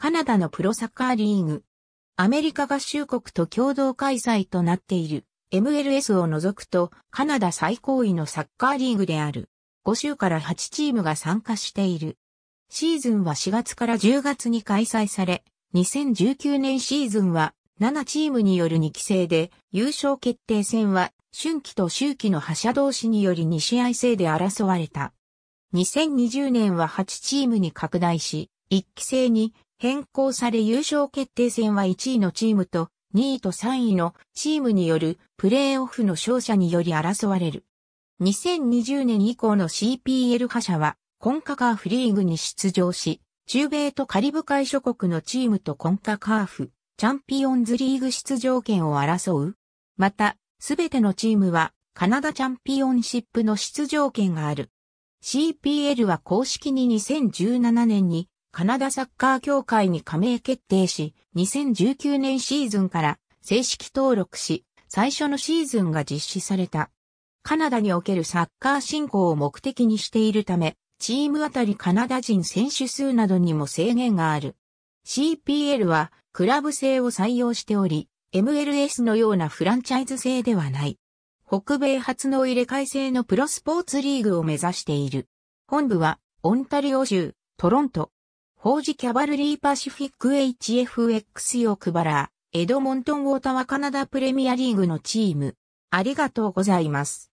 カナダのプロサッカーリーグ。アメリカ合衆国と共同開催となっている MLS を除くとカナダ最高位のサッカーリーグである。5州から8チームが参加している。シーズンは4月から10月に開催され、2019年シーズンは7チームによる2期制で、優勝決定戦は春季と秋季の覇者同士により2試合制で争われた。2020年は8チームに拡大し、1期制に変更され優勝決定戦は1位のチームと2位と3位のチームによるプレーオフの勝者により争われる。2020年以降の CPL 覇者はコンカカーフリーグに出場し、中米とカリブ海諸国のチームとコンカカーフチャンピオンズリーグ出場権を争う。また、すべてのチームはカナダチャンピオンシップの出場権がある。CPL は公式に2017年にカナダサッカー協会に加盟決定し、2019年シーズンから正式登録し、最初のシーズンが実施された。カナダにおけるサッカー振興を目的にしているため、チームあたりカナダ人選手数などにも制限がある。CPL はクラブ制を採用しており、MLS のようなフランチャイズ制ではない。北米初の入れ替え制のプロスポーツリーグを目指している。本部はオンタリオ州、トロント、法事キャバルリーパシフィック HFX ヨクバラ、エドモントンウォータワカナダプレミアリーグのチーム。ありがとうございます。